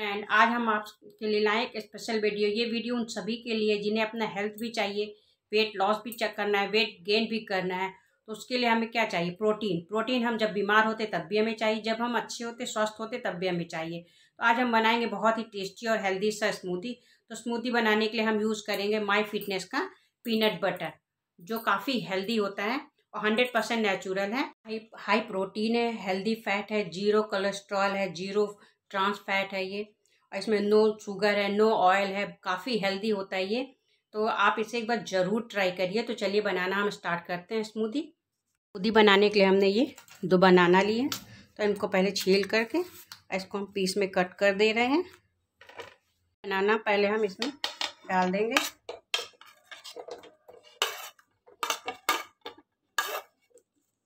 Friend आज हम आपके लिए लाए एक स्पेशल वीडियो ये वीडियो उन सभी के लिए जिन्हें अपना हेल्थ भी चाहिए वेट लॉस भी चेक करना है वेट गेन भी करना है तो उसके लिए हमें क्या चाहिए प्रोटीन प्रोटीन हम जब बीमार होते तब भी हमें चाहिए जब हम अच्छे होते स्वस्थ होते तब भी हमें चाहिए तो आज हम बनाएंगे बहुत ही टेस्टी और हेल्दी सा स्मूदी तो स्मूदी बनाने के लिए हम यूज़ करेंगे माई फिटनेस का पीनट बटर जो काफ़ी हेल्दी होता है और हंड्रेड परसेंट नेचुरल है हाई हाई प्रोटीन है हेल्दी फैट है जीरो कोलेस्ट्रॉल है जीरो ट्रांस फैट है ये और इसमें नो शुगर है नो ऑयल है काफ़ी हेल्दी होता है ये तो आप इसे एक बार ज़रूर ट्राई करिए तो चलिए बनाना हम स्टार्ट करते हैं स्मूदी स्मूदी बनाने के लिए हमने ये दो बनाना लिए तो इनको पहले छील करके इसको हम पीस में कट कर दे रहे हैं बनाना पहले हम इसमें डाल देंगे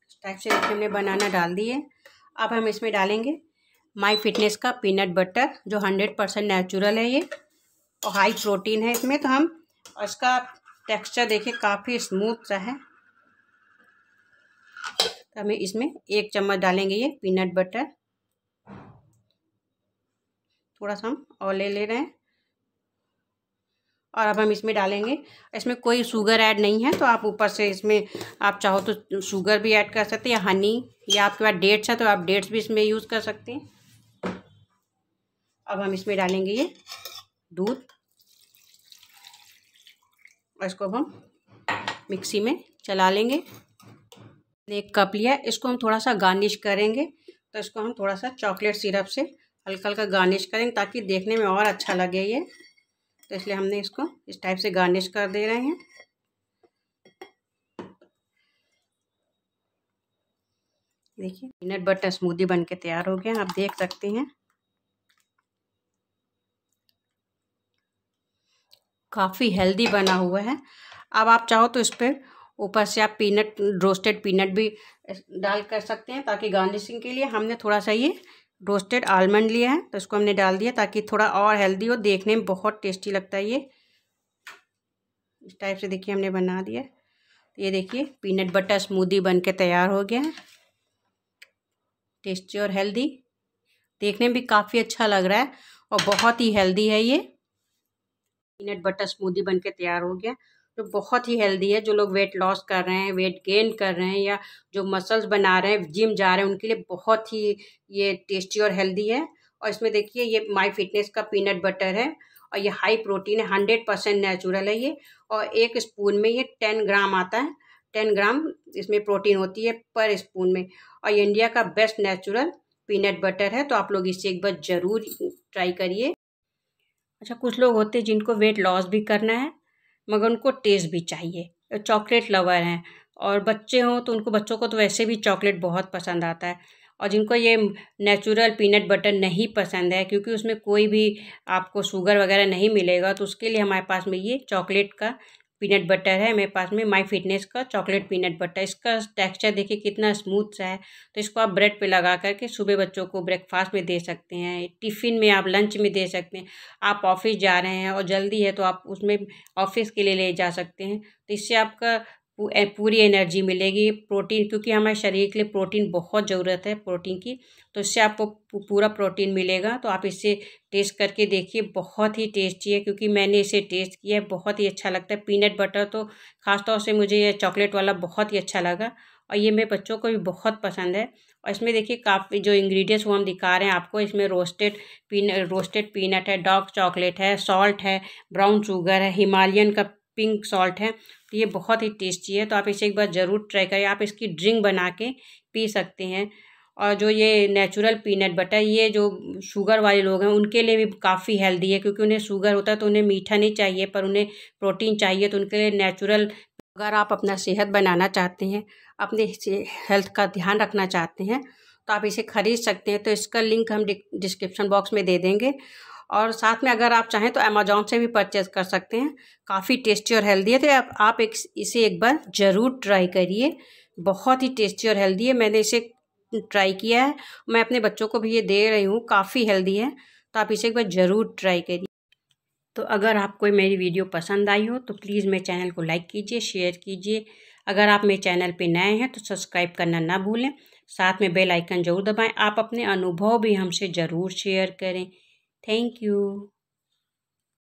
इस टाइप से हमने बनाना डाल दिए अब हम इसमें डालेंगे माई फिटनेस का पीनट बटर जो हंड्रेड परसेंट नेचुरल है ये और हाई प्रोटीन है इसमें तो हम और इसका टेक्सचर देखिए काफ़ी स्मूथ सा है तो हमें इसमें एक चम्मच डालेंगे ये पीनट बटर थोड़ा सा हम और ले ले रहे हैं और अब हम इसमें डालेंगे इसमें कोई शुगर ऐड नहीं है तो आप ऊपर से इसमें आप चाहो तो शुगर भी ऐड कर सकते हैं या हनी या आपके पास डेट्स है तो आप डेट्स भी इसमें यूज़ कर सकते हैं अब हम इसमें डालेंगे ये दूध और इसको हम मिक्सी में चला लेंगे एक कप लिया इसको हम थोड़ा सा गार्निश करेंगे तो इसको हम थोड़ा सा चॉकलेट सिरप से हल्का हल्का गार्निश करेंगे ताकि देखने में और अच्छा लगे ये तो इसलिए हमने इसको इस टाइप से गार्निश कर दे रहे हैं देखिए पीनट बटर स्मूदी बन के तैयार हो गया आप देख सकते हैं काफ़ी हेल्दी बना हुआ है अब आप चाहो तो इस पर ऊपर से आप पीनट रोस्टेड पीनट भी डाल कर सकते हैं ताकि गार्निशिंग के लिए हमने थोड़ा सा ये रोस्टेड आलमंड लिया है तो इसको हमने डाल दिया ताकि थोड़ा और हेल्दी हो देखने में बहुत टेस्टी लगता है ये इस टाइप से देखिए हमने बना दिया तो ये देखिए पीनट बटर स्मूदी बन के तैयार हो गया है टेस्टी और हेल्दी देखने में भी काफ़ी अच्छा लग रहा है और बहुत ही हेल्दी है ये पीनट बटर स्मूदी बन के तैयार हो गया जो बहुत ही हेल्दी है जो लोग वेट लॉस कर रहे हैं वेट गेन कर रहे हैं या जो मसल्स बना रहे हैं जिम जा रहे हैं उनके लिए बहुत ही ये टेस्टी और हेल्दी है और इसमें देखिए ये माई फिटनेस का पीनट बटर है और ये हाई प्रोटीन है हंड्रेड परसेंट नेचुरल है ये और एक स्पून में ये टेन ग्राम आता है टेन ग्राम इसमें प्रोटीन होती है पर स्पून में और ये इंडिया का बेस्ट नेचुरल पीनट बटर है तो आप लोग इसे एक बार ज़रूर ट्राई करिए अच्छा कुछ लोग होते हैं जिनको वेट लॉस भी करना है मगर उनको टेस्ट भी चाहिए चॉकलेट लवर हैं और बच्चे हों तो उनको बच्चों को तो वैसे भी चॉकलेट बहुत पसंद आता है और जिनको ये नेचुरल पीनट बटर नहीं पसंद है क्योंकि उसमें कोई भी आपको शुगर वगैरह नहीं मिलेगा तो उसके लिए हमारे पास में ये चॉकलेट का पीनट बटर है मेरे पास में माई फिटनेस का चॉकलेट पीनट बटर इसका टेक्सचर देखिए कितना स्मूथ सा है तो इसको आप ब्रेड पे लगा करके सुबह बच्चों को ब्रेकफास्ट में दे सकते हैं टिफ़िन में आप लंच में दे सकते हैं आप ऑफिस जा रहे हैं और जल्दी है तो आप उसमें ऑफिस के लिए ले जा सकते हैं तो इससे आपका पूरी एनर्जी मिलेगी प्रोटीन क्योंकि हमारे शरीर के लिए प्रोटीन बहुत ज़रूरत है प्रोटीन की तो इससे आपको पूरा प्रोटीन मिलेगा तो आप इसे टेस्ट करके देखिए बहुत ही टेस्टी है क्योंकि मैंने इसे टेस्ट किया है बहुत ही अच्छा लगता है पीनट बटर तो ख़ासतौर से मुझे ये चॉकलेट वाला बहुत ही अच्छा लगा और ये मेरे बच्चों को भी बहुत पसंद है और इसमें देखिए काफ़ी जो इंग्रेडिएंट्स वो हम दिखा रहे हैं आपको इसमें रोस्टेड पीन रोस्टेड पीनट है डार्क चॉकलेट है सॉल्ट है ब्राउन शुगर है हिमालयन का पिंक सॉल्ट है तो ये बहुत ही टेस्टी है तो आप इसे एक बार ज़रूर ट्राई करें आप इसकी ड्रिंक बना के पी सकते हैं और जो ये नेचुरल पीनट बटर ये जो शुगर वाले लोग हैं उनके लिए भी काफ़ी हेल्दी है क्योंकि उन्हें शुगर होता है तो उन्हें मीठा नहीं चाहिए पर उन्हें प्रोटीन चाहिए तो उनके लिए नेचुरल अगर आप अपना सेहत बनाना चाहते हैं अपने हेल्थ का ध्यान रखना चाहते हैं तो आप इसे खरीद सकते हैं तो इसका लिंक हम डिस्क्रिप्शन बॉक्स में दे देंगे और साथ में अगर आप चाहें तो अमेजोन से भी परचेज कर सकते हैं काफ़ी टेस्टी और हेल्दी है तो आप, आप एक इसे एक बार ज़रूर ट्राई करिए बहुत ही टेस्टी और हेल्दी है मैंने इसे ट्राई किया है मैं अपने बच्चों को भी ये दे रही हूँ काफ़ी हेल्दी है तो आप इसे एक बार ज़रूर ट्राई करिए तो अगर आपको मेरी वीडियो पसंद आई हो तो प्लीज़ मेरे चैनल को लाइक कीजिए शेयर कीजिए अगर आप मेरे चैनल पर नए हैं तो सब्सक्राइब करना ना भूलें साथ में बेल आइकन जरूर दबाएं आप अपने अनुभव भी हमसे ज़रूर शेयर करें Thank you.